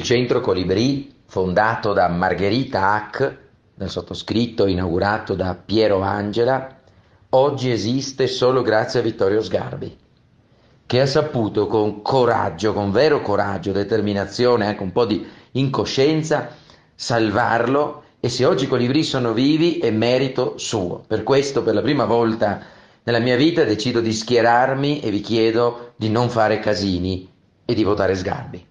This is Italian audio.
Il centro Colibrì, fondato da Margherita Hack, dal sottoscritto inaugurato da Piero Angela, oggi esiste solo grazie a Vittorio Sgarbi, che ha saputo con coraggio, con vero coraggio, determinazione, anche un po' di incoscienza, salvarlo e se oggi i colibri sono vivi è merito suo. Per questo, per la prima volta nella mia vita, decido di schierarmi e vi chiedo di non fare casini e di votare Sgarbi.